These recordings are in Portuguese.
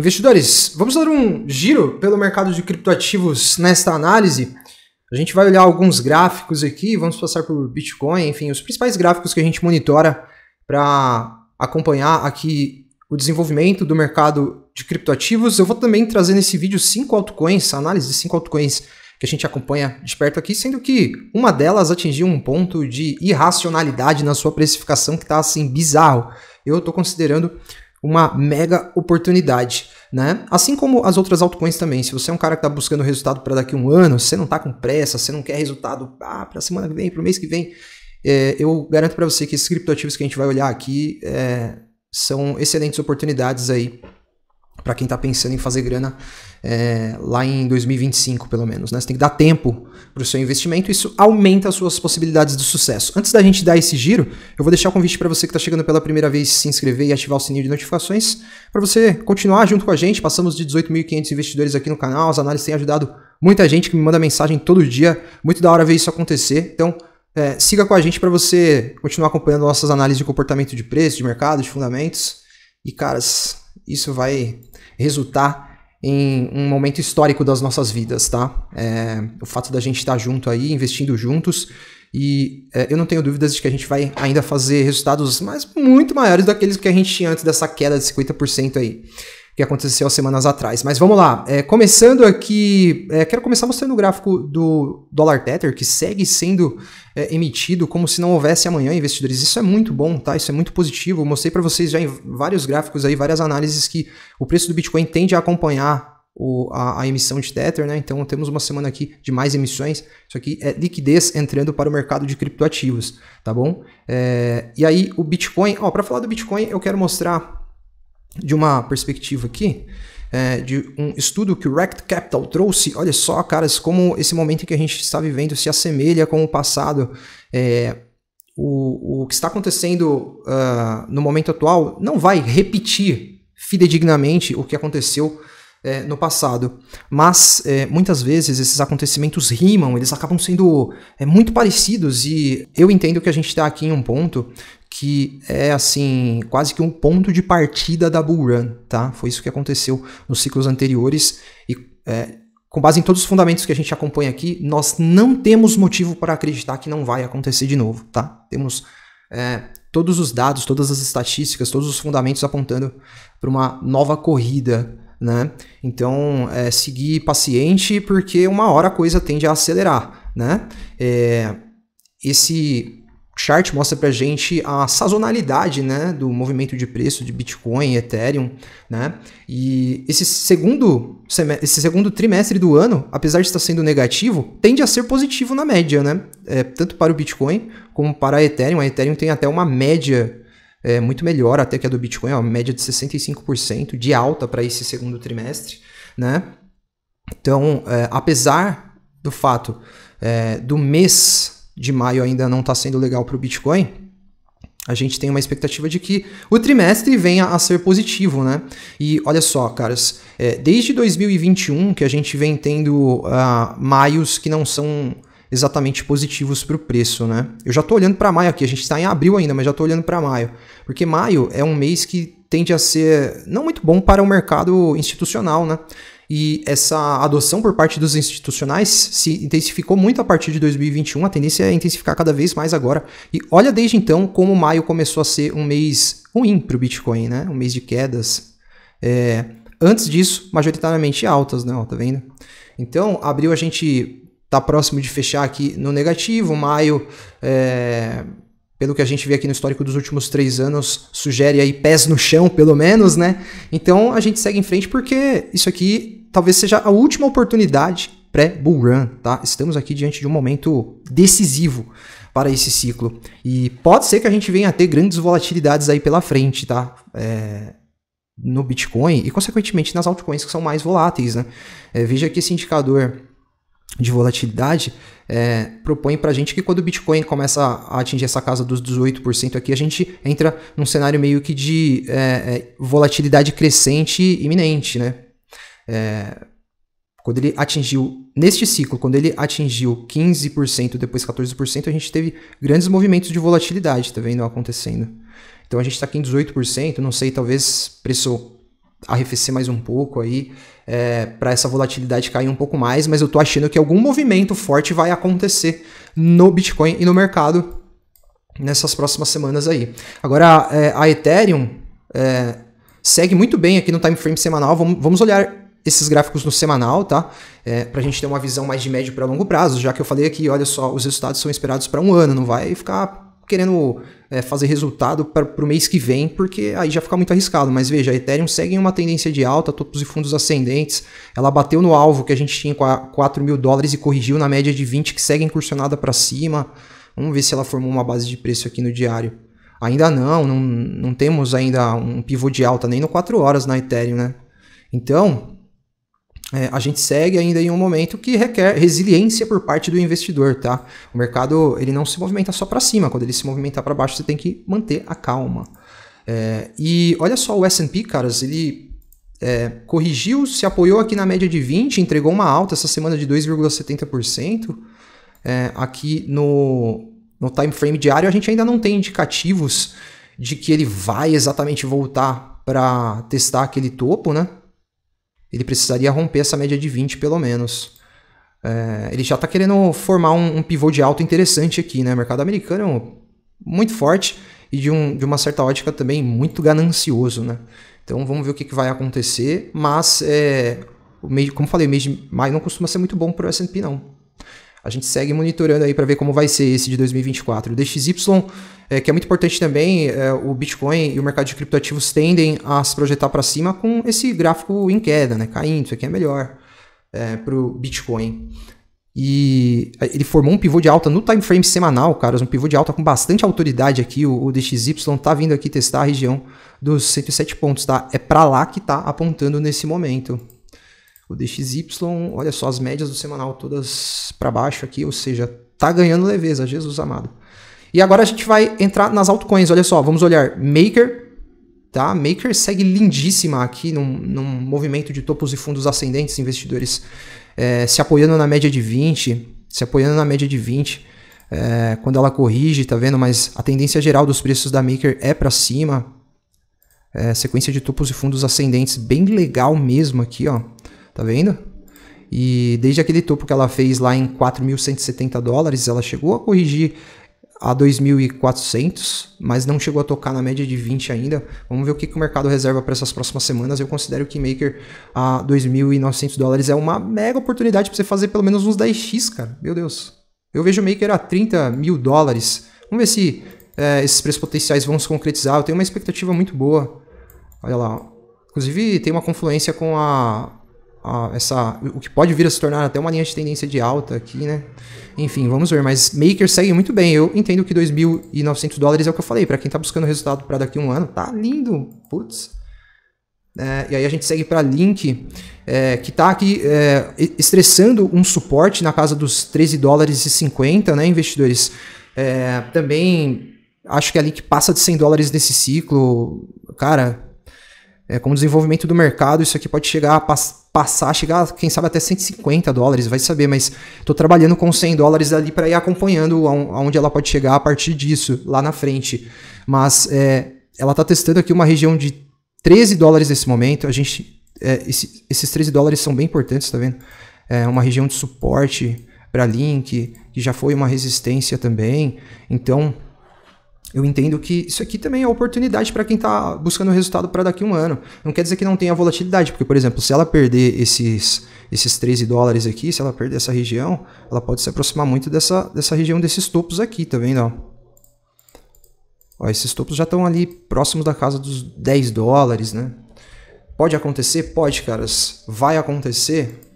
Investidores, vamos dar um giro pelo mercado de criptoativos nesta análise. A gente vai olhar alguns gráficos aqui, vamos passar por Bitcoin, enfim, os principais gráficos que a gente monitora para acompanhar aqui o desenvolvimento do mercado de criptoativos. Eu vou também trazer nesse vídeo cinco altcoins, análise de cinco altcoins que a gente acompanha de perto aqui, sendo que uma delas atingiu um ponto de irracionalidade na sua precificação que está assim bizarro. Eu estou considerando uma mega oportunidade, né? Assim como as outras altcoins também. Se você é um cara que está buscando resultado para daqui a um ano, você não está com pressa, você não quer resultado ah, para a semana que vem, para o mês que vem, é, eu garanto para você que esses criptoativos que a gente vai olhar aqui é, são excelentes oportunidades aí para quem está pensando em fazer grana é, lá em 2025, pelo menos. Né? Você tem que dar tempo para o seu investimento, isso aumenta as suas possibilidades de sucesso. Antes da gente dar esse giro, eu vou deixar o convite para você que está chegando pela primeira vez se inscrever e ativar o sininho de notificações para você continuar junto com a gente. Passamos de 18.500 investidores aqui no canal, as análises têm ajudado muita gente que me manda mensagem todo dia. Muito da hora ver isso acontecer. Então, é, siga com a gente para você continuar acompanhando nossas análises de comportamento de preço, de mercado, de fundamentos. E, caras, isso vai resultar em um momento histórico das nossas vidas, tá? É, o fato da gente estar tá junto aí, investindo juntos. E é, eu não tenho dúvidas de que a gente vai ainda fazer resultados mais, muito maiores daqueles que a gente tinha antes dessa queda de 50% aí que aconteceu há semanas atrás. Mas vamos lá. É, começando aqui, é, quero começar mostrando o gráfico do dólar Tether, que segue sendo é, emitido como se não houvesse amanhã, investidores. Isso é muito bom, tá? Isso é muito positivo. Eu mostrei para vocês já em vários gráficos aí, várias análises que o preço do Bitcoin tende a acompanhar o, a, a, emissão de Tether, né? Então temos uma semana aqui de mais emissões. Isso aqui é liquidez entrando para o mercado de criptoativos, tá bom? É, e aí o Bitcoin, ó, para falar do Bitcoin, eu quero mostrar de uma perspectiva aqui, é, de um estudo que o Rect Capital trouxe. Olha só, caras, como esse momento que a gente está vivendo se assemelha com o passado. É, o, o que está acontecendo uh, no momento atual não vai repetir fidedignamente o que aconteceu é, no passado. Mas é, muitas vezes esses acontecimentos rimam, eles acabam sendo é, muito parecidos, e eu entendo que a gente está aqui em um ponto que é assim, quase que um ponto de partida da Bull Run, tá? Foi isso que aconteceu nos ciclos anteriores e é, com base em todos os fundamentos que a gente acompanha aqui, nós não temos motivo para acreditar que não vai acontecer de novo, tá? Temos é, todos os dados, todas as estatísticas, todos os fundamentos apontando para uma nova corrida, né? Então, é, seguir paciente porque uma hora a coisa tende a acelerar, né? É, esse chart mostra para a gente a sazonalidade né, do movimento de preço de Bitcoin e Ethereum. Né? E esse segundo, esse segundo trimestre do ano, apesar de estar sendo negativo, tende a ser positivo na média, né? É, tanto para o Bitcoin como para a Ethereum. A Ethereum tem até uma média é, muito melhor até que a do Bitcoin, uma média de 65% de alta para esse segundo trimestre. Né? Então, é, apesar do fato é, do mês de maio ainda não está sendo legal para o Bitcoin, a gente tem uma expectativa de que o trimestre venha a ser positivo, né? E olha só, caras, é, desde 2021 que a gente vem tendo uh, maios que não são exatamente positivos para o preço, né? Eu já estou olhando para maio aqui, a gente está em abril ainda, mas já estou olhando para maio, porque maio é um mês que tende a ser não muito bom para o mercado institucional, né? E essa adoção por parte dos institucionais se intensificou muito a partir de 2021, a tendência é intensificar cada vez mais agora. E olha desde então como maio começou a ser um mês ruim para o Bitcoin, né? Um mês de quedas. É, antes disso, majoritariamente altas, né? tá vendo? Então, abril a gente está próximo de fechar aqui no negativo, maio. É, pelo que a gente vê aqui no histórico dos últimos três anos, sugere aí pés no chão, pelo menos, né? Então a gente segue em frente porque isso aqui talvez seja a última oportunidade pré-bull run, tá? Estamos aqui diante de um momento decisivo para esse ciclo. E pode ser que a gente venha a ter grandes volatilidades aí pela frente, tá? É, no Bitcoin e, consequentemente, nas altcoins que são mais voláteis, né? É, veja que esse indicador de volatilidade é, propõe para a gente que quando o Bitcoin começa a atingir essa casa dos 18% aqui, a gente entra num cenário meio que de é, é, volatilidade crescente iminente, né? É, quando ele atingiu, neste ciclo, quando ele atingiu 15%, depois 14%, a gente teve grandes movimentos de volatilidade, tá vendo, acontecendo. Então a gente está aqui em 18%, não sei, talvez preço arrefecer mais um pouco aí, é, para essa volatilidade cair um pouco mais, mas eu tô achando que algum movimento forte vai acontecer no Bitcoin e no mercado nessas próximas semanas aí. Agora, é, a Ethereum é, segue muito bem aqui no time frame semanal, vamos, vamos olhar esses gráficos no semanal, tá? É, para a gente ter uma visão mais de médio para longo prazo, já que eu falei aqui, olha só, os resultados são esperados para um ano, não vai ficar querendo é, fazer resultado para o mês que vem, porque aí já fica muito arriscado. Mas veja, a Ethereum segue em uma tendência de alta, topos e fundos ascendentes. Ela bateu no alvo que a gente tinha com 4 mil dólares e corrigiu na média de 20, que segue incursionada para cima. Vamos ver se ela formou uma base de preço aqui no diário. Ainda não, não, não temos ainda um pivô de alta nem no 4 horas na Ethereum, né? Então, é, a gente segue ainda em um momento que requer resiliência por parte do investidor, tá? O mercado ele não se movimenta só para cima, quando ele se movimentar para baixo você tem que manter a calma. É, e olha só o S&P, caras, ele é, corrigiu, se apoiou aqui na média de 20, entregou uma alta essa semana de 2,70%. É, aqui no, no time frame diário a gente ainda não tem indicativos de que ele vai exatamente voltar para testar aquele topo, né? Ele precisaria romper essa média de 20 pelo menos. É, ele já está querendo formar um, um pivô de alto interessante aqui, né? O mercado americano é muito forte e de, um, de uma certa ótica também muito ganancioso, né? Então vamos ver o que, que vai acontecer, mas é, o mês, como falei, o mês de maio não costuma ser muito bom para o S&P não. A gente segue monitorando aí para ver como vai ser esse de 2024. O DXY é, que é muito importante também, é, o Bitcoin e o mercado de criptoativos tendem a se projetar para cima com esse gráfico em queda, né? Caindo, isso aqui é melhor é, para o Bitcoin. E é, ele formou um pivô de alta no time frame semanal, caras. Um pivô de alta com bastante autoridade aqui. O, o DXY tá vindo aqui testar a região dos 107 pontos, tá? É para lá que tá apontando nesse momento. O DXY, olha só, as médias do semanal todas para baixo aqui, ou seja, tá ganhando leveza, Jesus amado. E agora a gente vai entrar nas altcoins. Olha só, vamos olhar Maker. Tá? Maker segue lindíssima aqui num, num movimento de topos e fundos ascendentes, investidores é, se apoiando na média de 20, se apoiando na média de 20. É, quando ela corrige, tá vendo? Mas a tendência geral dos preços da Maker é para cima. É, sequência de topos e fundos ascendentes bem legal mesmo aqui, ó. Tá vendo? E desde aquele topo que ela fez lá em 4.170 dólares, ela chegou a corrigir a 2.400, mas não chegou a tocar na média de 20 ainda. Vamos ver o que, que o mercado reserva para essas próximas semanas. Eu considero que Maker a 2.900 dólares é uma mega oportunidade para você fazer pelo menos uns 10x, cara. Meu Deus. Eu vejo Maker a 30 mil dólares. Vamos ver se é, esses preços potenciais vão se concretizar. Eu tenho uma expectativa muito boa. Olha lá. Inclusive, tem uma confluência com a a, essa, o que pode vir a se tornar até uma linha de tendência de alta aqui, né? Enfim, vamos ver. Mas Maker segue muito bem. Eu entendo que 2.900 dólares é o que eu falei. Para quem tá buscando resultado para daqui a um ano, tá lindo. Putz. É, e aí a gente segue para Link, é, que está aqui é, estressando um suporte na casa dos 13 dólares e 50, né, investidores? É, também acho que a Link passa de 100 dólares nesse ciclo. Cara, é, com o desenvolvimento do mercado, isso aqui pode chegar a passar, chegar, quem sabe, até 150 dólares, vai saber, mas estou trabalhando com 100 dólares ali para ir acompanhando aonde ela pode chegar a partir disso, lá na frente. Mas é, ela está testando aqui uma região de 13 dólares nesse momento, a gente, é, esse, esses 13 dólares são bem importantes, está vendo? É uma região de suporte para Link, que já foi uma resistência também, então eu entendo que isso aqui também é oportunidade para quem está buscando resultado para daqui a um ano. Não quer dizer que não tenha volatilidade, porque, por exemplo, se ela perder esses, esses 13 dólares aqui, se ela perder essa região, ela pode se aproximar muito dessa, dessa região desses topos aqui, tá vendo? Ó, esses topos já estão ali próximos da casa dos 10 dólares, né? Pode acontecer? Pode, caras. Vai acontecer?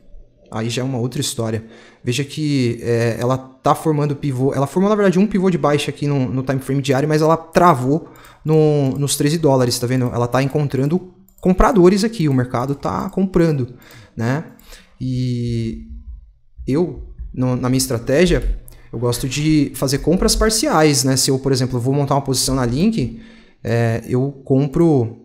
aí já é uma outra história. Veja que é, ela tá formando pivô. Ela formou, na verdade, um pivô de baixa aqui no, no time frame diário, mas ela travou no, nos 13 dólares, tá vendo? Ela tá encontrando compradores aqui, o mercado tá comprando, né? E eu, no, na minha estratégia, eu gosto de fazer compras parciais, né? Se eu, por exemplo, vou montar uma posição na Link, é, eu compro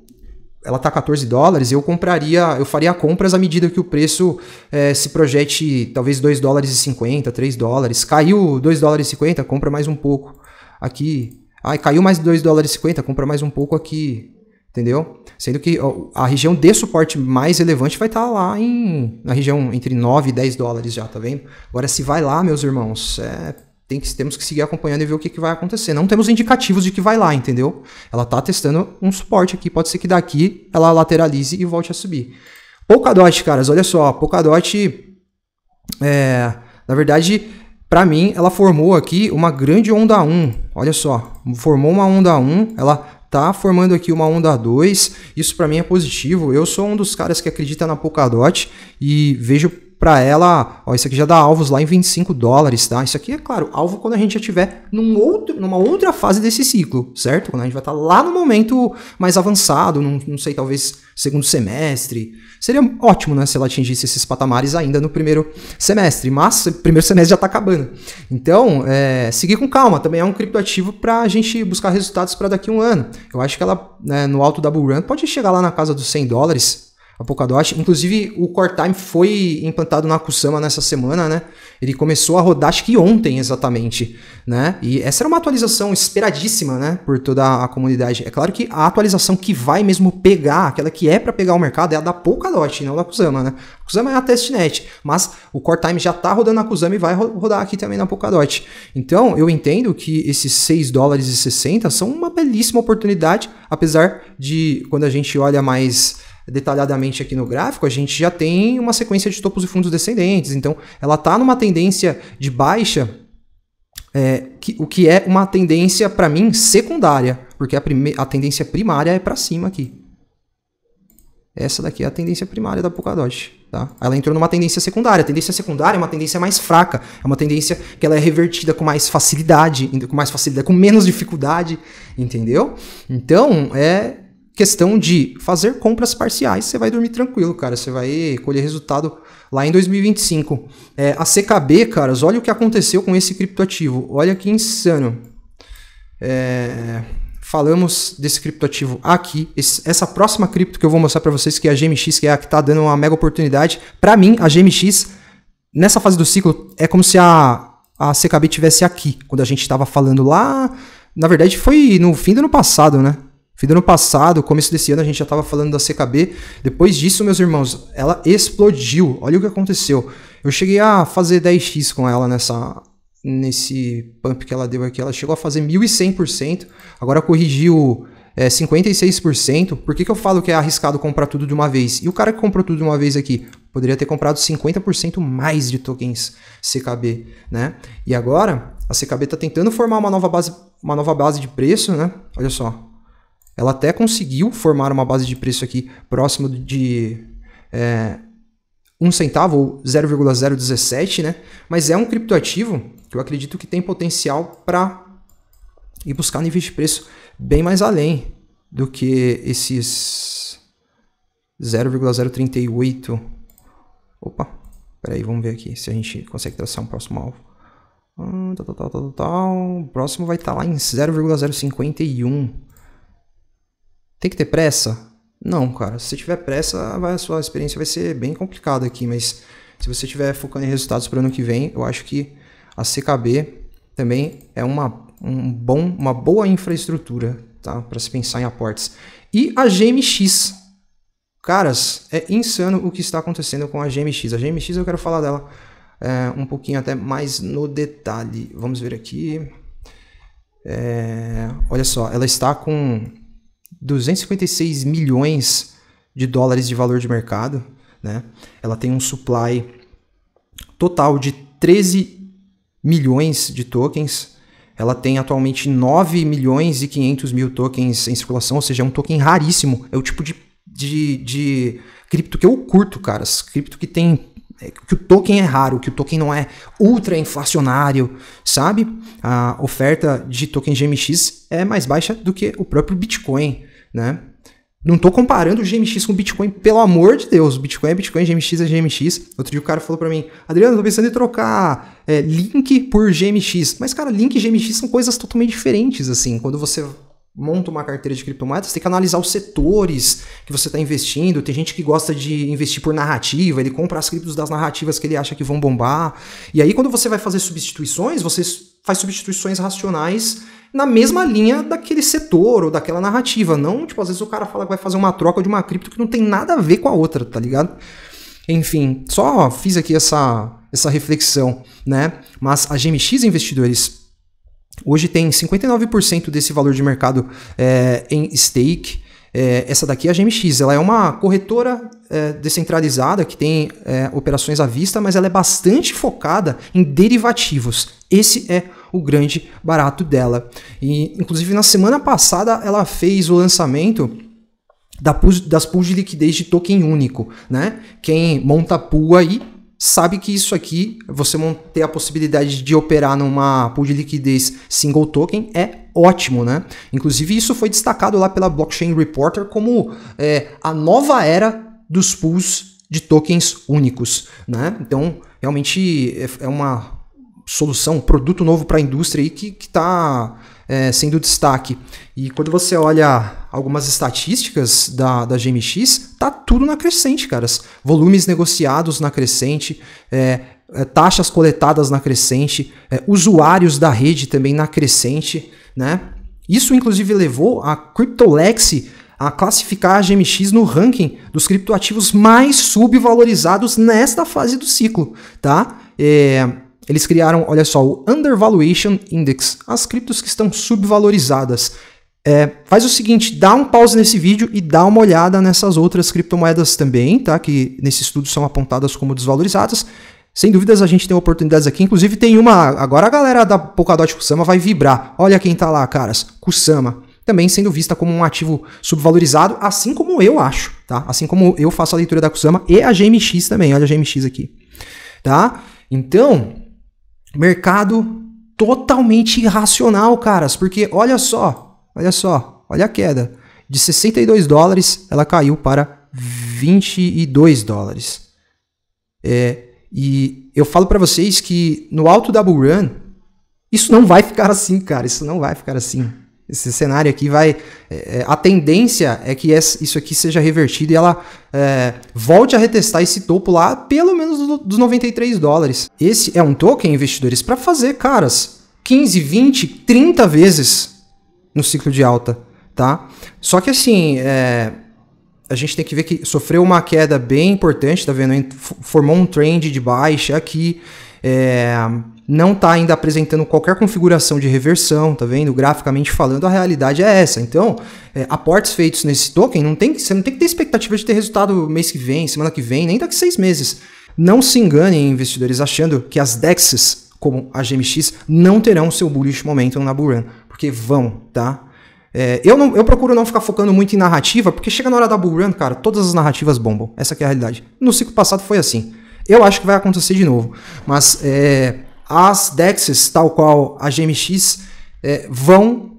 ela tá 14 dólares, eu compraria, eu faria compras à medida que o preço é, se projete talvez 2 dólares e 50, 3 dólares. Caiu 2 dólares e 50, compra mais um pouco aqui. Ai, caiu mais 2 dólares e 50, compra mais um pouco aqui. Entendeu? Sendo que a região de suporte mais relevante vai estar tá lá em na região entre 9 e 10 dólares já, tá vendo? Agora se vai lá, meus irmãos, é tem que, temos que seguir acompanhando e ver o que, que vai acontecer. Não temos indicativos de que vai lá, entendeu? Ela está testando um suporte aqui, pode ser que daqui ela lateralize e volte a subir. Polkadot, caras, olha só, Polkadot, é, na verdade, para mim, ela formou aqui uma grande onda 1, olha só, formou uma onda 1, ela tá formando aqui uma onda 2. Isso para mim é positivo. Eu sou um dos caras que acredita na Polkadot e vejo para ela, ó, isso aqui já dá alvos lá em 25 dólares, tá? Isso aqui é claro, alvo quando a gente já tiver num outro, numa outra fase desse ciclo, certo? Quando a gente vai estar tá lá no momento mais avançado, num, não sei, talvez segundo semestre. Seria ótimo, né, se ela atingisse esses patamares ainda no primeiro semestre, mas primeiro semestre já está acabando. Então, é, seguir com calma também é um criptoativo para a gente buscar resultados para daqui a um ano. Eu acho que ela, né, no alto da Bull Run, pode chegar lá na casa dos 100 dólares, a Polkadot. Inclusive, o Core Time foi implantado na Kusama nessa semana, né? Ele começou a rodar, acho que ontem exatamente, né? E essa era uma atualização esperadíssima, né? Por toda a comunidade. É claro que a atualização que vai mesmo pegar, aquela que é para pegar o mercado, é a da Polkadot, não da Kusama, né? A Kusama é a testnet, mas o Core Time já tá rodando na Kusama e vai rodar aqui também na Polkadot. Então, eu entendo que esses 6 dólares e 60 são uma belíssima oportunidade, apesar de quando a gente olha mais detalhadamente aqui no gráfico, a gente já tem uma sequência de topos e fundos descendentes. Então, ela está numa tendência de baixa, é, que, o que é uma tendência, para mim, secundária, porque a, a tendência primária é para cima aqui. Essa daqui é a tendência primária da Polkadot. Tá? Ela entrou numa tendência secundária. A tendência secundária é uma tendência mais fraca. É uma tendência que ela é revertida com mais facilidade, com mais facilidade, com menos dificuldade, entendeu? Então, é questão de fazer compras parciais, você vai dormir tranquilo, cara. Você vai colher resultado lá em 2025. É, a CKB, caras, olha o que aconteceu com esse criptoativo. Olha que insano. É, falamos desse criptoativo aqui. Esse, essa próxima cripto que eu vou mostrar para vocês, que é a GMX, que é a que está dando uma mega oportunidade. Para mim, a GMX, nessa fase do ciclo, é como se a, a CKB tivesse aqui, quando a gente estava falando lá. Na verdade, foi no fim do ano passado, né? Fim do ano passado, começo desse ano, a gente já estava falando da CKB. Depois disso, meus irmãos, ela explodiu. Olha o que aconteceu. Eu cheguei a fazer 10x com ela nessa nesse pump que ela deu aqui. Ela chegou a fazer 1100%. Agora corrigiu é, 56%. Por que, que eu falo que é arriscado comprar tudo de uma vez? E o cara que comprou tudo de uma vez aqui poderia ter comprado 50% mais de tokens CKB, né? E agora a CKB está tentando formar uma nova base, uma nova base de preço, né? Olha só, ela até conseguiu formar uma base de preço aqui próximo de é, um centavo ou 0,017, né? Mas é um criptoativo que eu acredito que tem potencial para ir buscar níveis de preço bem mais além do que esses 0,038. Opa, peraí, vamos ver aqui se a gente consegue traçar um próximo alvo. Tal, tal, tal, tal, tal. O próximo vai estar tá lá em 0,051. Tem que ter pressa? Não, cara. Se você tiver pressa, vai, a sua experiência vai ser bem complicada aqui, mas se você estiver focando em resultados para o ano que vem, eu acho que a CKB também é uma, um bom, uma boa infraestrutura tá? para se pensar em aportes. E a GMX. Caras, é insano o que está acontecendo com a GMX. A GMX eu quero falar dela é, um pouquinho até mais no detalhe. Vamos ver aqui. É, olha só, ela está com 256 milhões de dólares de valor de mercado. Né? Ela tem um supply total de 13 milhões de tokens. Ela tem atualmente 9 milhões e 500 mil tokens em circulação, ou seja, é um token raríssimo. É o tipo de, de, de cripto que eu curto, cara. cripto que tem é, que o token é raro, que o token não é ultra inflacionário, sabe? A oferta de token GMX é mais baixa do que o próprio Bitcoin né? Não estou comparando o GMX com o Bitcoin, pelo amor de Deus. Bitcoin é Bitcoin, GMX é GMX. Outro dia o cara falou para mim, Adriano, estou pensando em trocar é, Link por GMX. Mas, cara, Link e GMX são coisas totalmente diferentes, assim. Quando você monta uma carteira de criptomoedas, tem que analisar os setores que você está investindo. Tem gente que gosta de investir por narrativa, ele compra as criptos das narrativas que ele acha que vão bombar. E aí, quando você vai fazer substituições, você faz substituições racionais na mesma linha daquele setor ou daquela narrativa. Não, tipo, às vezes o cara fala que vai fazer uma troca de uma cripto que não tem nada a ver com a outra, tá ligado? Enfim, só fiz aqui essa, essa reflexão, né? Mas a GMX, investidores, hoje tem 59% desse valor de mercado é, em stake. É, essa daqui é a GMX, ela é uma corretora é, descentralizada que tem operações à vista, mas ela é bastante focada em derivativos. Esse é o o grande barato dela. E, inclusive, na semana passada ela fez o lançamento da pool, das pools de liquidez de token único, né? Quem monta pool aí sabe que isso aqui, você ter a possibilidade de operar numa pool de liquidez single token é ótimo, né? Inclusive isso foi destacado lá pela Blockchain Reporter como é, a nova era dos pools de tokens únicos, né? Então realmente é, é uma solução, produto novo para a indústria aí que está é, sendo destaque. E quando você olha algumas estatísticas da, da GMX, tá tudo na crescente, caras. Volumes negociados na crescente, é, é, taxas coletadas na crescente, é, usuários da rede também na crescente, né? Isso inclusive levou a Cryptolex a classificar a GMX no ranking dos criptoativos mais subvalorizados nesta fase do ciclo, tá? É, eles criaram, olha só, o Undervaluation Index, as criptos que estão subvalorizadas. É, faz o seguinte, dá um pause nesse vídeo e dá uma olhada nessas outras criptomoedas também, tá? Que nesse estudo são apontadas como desvalorizadas. Sem dúvidas a gente tem oportunidades aqui, inclusive tem uma, agora a galera da Polkadot Kusama vai vibrar. Olha quem tá lá, caras, Kusama, também sendo vista como um ativo subvalorizado, assim como eu acho, tá? Assim como eu faço a leitura da Kusama e a GMX também, olha a GMX aqui. Tá? Então, mercado totalmente irracional, caras, porque olha só, olha só, olha a queda. De 62 dólares, ela caiu para 22 dólares. É, e eu falo para vocês que no alto da bull run, isso não vai ficar assim, cara, isso não vai ficar assim esse cenário aqui vai. É, é a tendência é que isso aqui seja revertido e ela é, volte a retestar esse topo lá, pelo menos do, dos 93 dólares. Esse é um token, investidores, para fazer, caras, 15, 20, 30 vezes no ciclo de alta, tá? Só que assim. É, a gente tem que ver que sofreu uma queda bem importante, tá vendo? Formou um trend de baixa aqui. É, não está ainda apresentando qualquer configuração de reversão, tá vendo? Graficamente falando, a realidade é essa. Então, é, aportes feitos nesse token, não tem, você não tem que ter expectativa de ter resultado mês que vem, semana que vem, nem daqui seis meses. Não se enganem, investidores, achando que as DEXs, como a GMX, não terão seu bullish momentum na Bull porque vão, tá? É, eu, não, eu procuro não ficar focando muito em narrativa, porque chega na hora da Bull cara, todas as narrativas bombam. Essa é a realidade. No ciclo passado foi assim. Eu acho que vai acontecer de novo. Mas é, as DEXs, tal qual a GMX, é, vão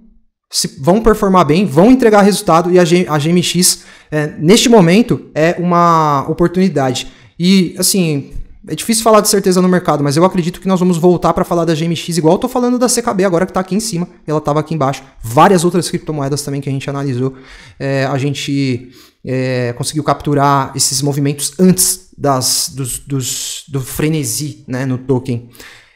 se, vão performar bem, vão entregar resultado e a, G, a GMX, é, neste momento, é uma oportunidade. E, assim, é difícil falar de certeza no mercado, mas eu acredito que nós vamos voltar para falar da GMX, igual eu tô falando da CKB agora que está aqui em cima, ela estava aqui embaixo. Várias outras criptomoedas também que a gente analisou, é, a gente é, conseguiu capturar esses movimentos antes das, dos, dos, do frenesi né, no token.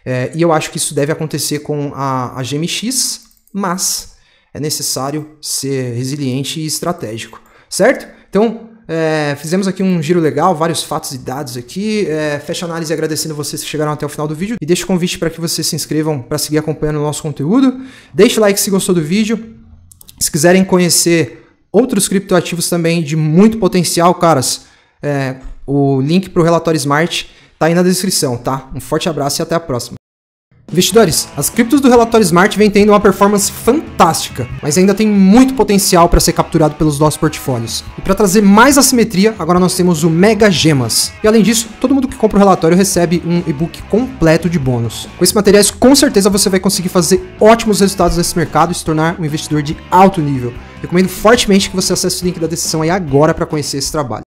É, e eu acho que isso deve acontecer com a, a GMX, mas é necessário ser resiliente e estratégico, certo? Então, é, fizemos aqui um giro legal, vários fatos e dados aqui. É, fecha a análise agradecendo vocês que chegaram até o final do vídeo e deixo o convite para que vocês se inscrevam para seguir acompanhando o nosso conteúdo. Deixe like se gostou do vídeo. Se quiserem conhecer outros criptoativos também de muito potencial, caras, é, o link para o relatório Smart tá aí na descrição, tá? Um forte abraço e até a próxima. Investidores, as criptos do relatório Smart vem tendo uma performance fantástica, mas ainda tem muito potencial para ser capturado pelos nossos portfólios. E para trazer mais assimetria, agora nós temos o Mega Gemas. E além disso, todo mundo que compra o relatório recebe um e-book completo de bônus. Com esses materiais, com certeza você vai conseguir fazer ótimos resultados nesse mercado e se tornar um investidor de alto nível. Recomendo fortemente que você acesse o link da descrição aí agora para conhecer esse trabalho.